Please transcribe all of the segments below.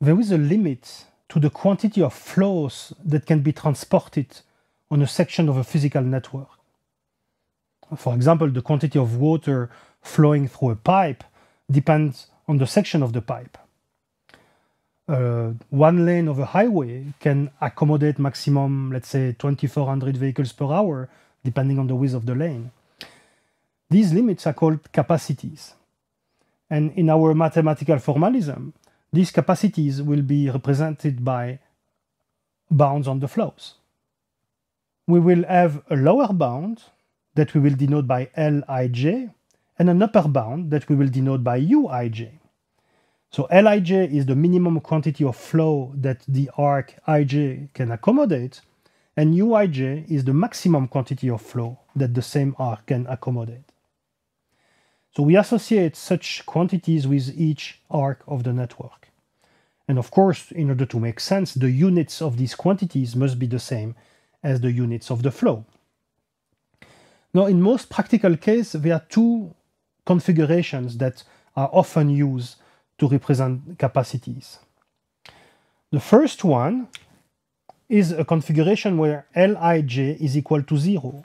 there is a limit to the quantity of flows that can be transported on a section of a physical network. For example, the quantity of water flowing through a pipe depends on the section of the pipe. Uh, one lane of a highway can accommodate maximum, let's say, 2400 vehicles per hour, depending on the width of the lane. These limits are called capacities. And in our mathematical formalism, these capacities will be represented by bounds on the flows. We will have a lower bound that we will denote by Lij and an upper bound that we will denote by Uij. So Lij is the minimum quantity of flow that the arc Ij can accommodate, and Uij is the maximum quantity of flow that the same arc can accommodate. So we associate such quantities with each arc of the network. And of course, in order to make sense, the units of these quantities must be the same as the units of the flow. Now, in most practical case, there are two configurations that are often used to represent capacities. The first one is a configuration where Lij is equal to zero.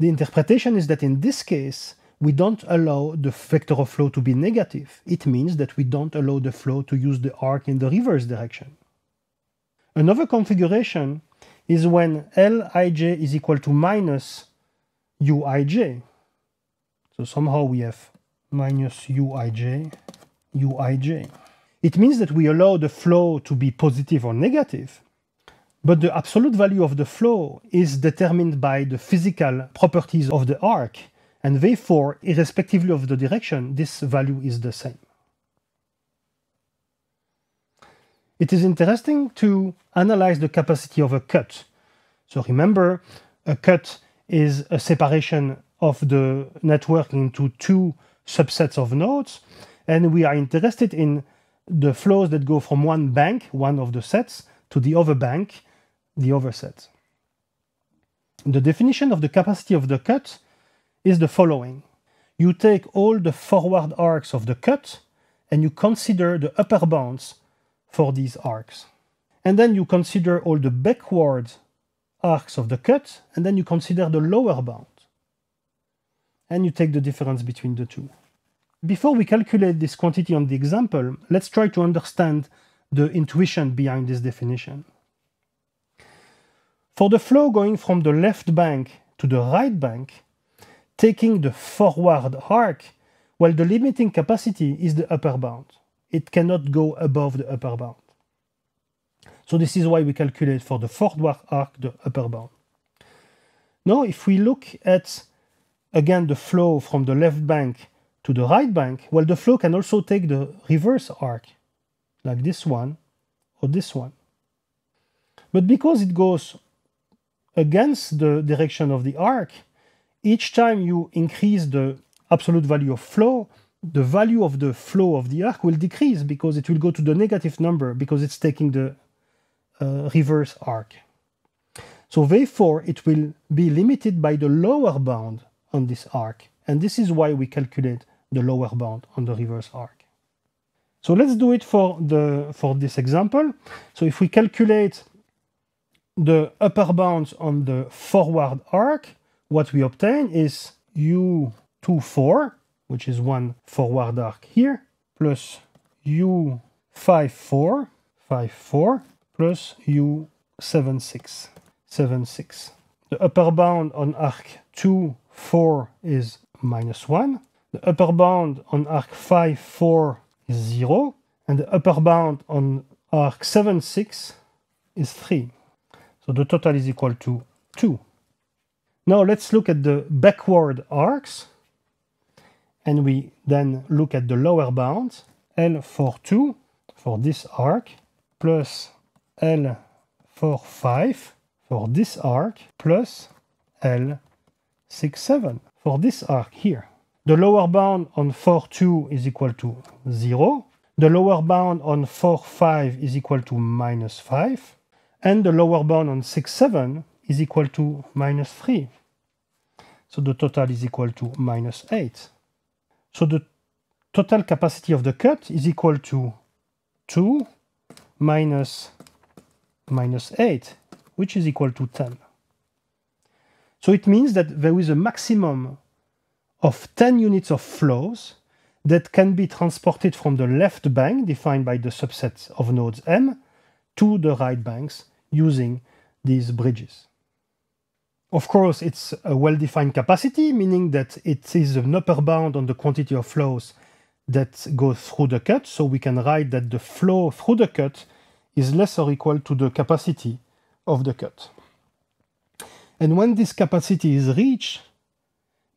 The interpretation is that in this case, we don't allow the vector of flow to be negative. It means that we don't allow the flow to use the arc in the reverse direction. Another configuration is when Lij is equal to minus Uij. So somehow we have minus Uij, Uij. It means that we allow the flow to be positive or negative, but the absolute value of the flow is determined by the physical properties of the arc and therefore, irrespectively of the direction, this value is the same. It is interesting to analyze the capacity of a cut. So remember, a cut is a separation of the network into two subsets of nodes, and we are interested in the flows that go from one bank, one of the sets, to the other bank, the other set. The definition of the capacity of the cut is the following. You take all the forward arcs of the cut and you consider the upper bounds for these arcs. And then you consider all the backward arcs of the cut and then you consider the lower bound. And you take the difference between the two. Before we calculate this quantity on the example, let's try to understand the intuition behind this definition. For the flow going from the left bank to the right bank, taking the forward arc, while the limiting capacity is the upper bound. It cannot go above the upper bound. So this is why we calculate for the forward arc the upper bound. Now if we look at, again, the flow from the left bank to the right bank, well, the flow can also take the reverse arc, like this one or this one. But because it goes against the direction of the arc, each time you increase the absolute value of flow, the value of the flow of the arc will decrease because it will go to the negative number because it's taking the uh, reverse arc. So therefore, it will be limited by the lower bound on this arc. And this is why we calculate the lower bound on the reverse arc. So let's do it for, the, for this example. So if we calculate the upper bounds on the forward arc, what we obtain is U24, which is one forward arc here, plus U54, 54, plus U76, 76. The upper bound on arc 2, 4 is minus 1. The upper bound on arc 5, 4 is 0. And the upper bound on arc 7, 6 is 3. So the total is equal to 2. Now let's look at the backward arcs. And we then look at the lower bound, L for 2 for this arc, plus L for 5 for this arc, plus L 6, 7 for this arc here. The lower bound on 4, 2 is equal to 0. The lower bound on 4, 5 is equal to minus 5. And the lower bound on 6, 7 is equal to minus 3. So the total is equal to minus 8. So the total capacity of the cut is equal to 2 minus minus 8, which is equal to 10. So it means that there is a maximum of 10 units of flows that can be transported from the left bank, defined by the subset of nodes M, to the right banks using these bridges. Of course, it's a well-defined capacity, meaning that it is an upper bound on the quantity of flows that go through the cut. So we can write that the flow through the cut is less or equal to the capacity of the cut. And when this capacity is reached,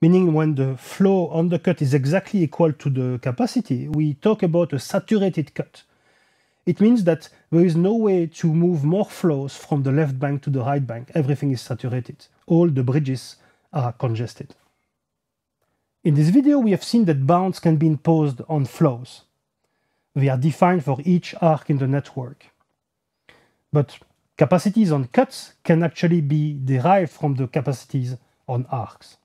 meaning when the flow on the cut is exactly equal to the capacity, we talk about a saturated cut. It means that there is no way to move more flows from the left bank to the right bank. Everything is saturated. All the bridges are congested. In this video, we have seen that bounds can be imposed on flows. They are defined for each arc in the network. But capacities on cuts can actually be derived from the capacities on arcs.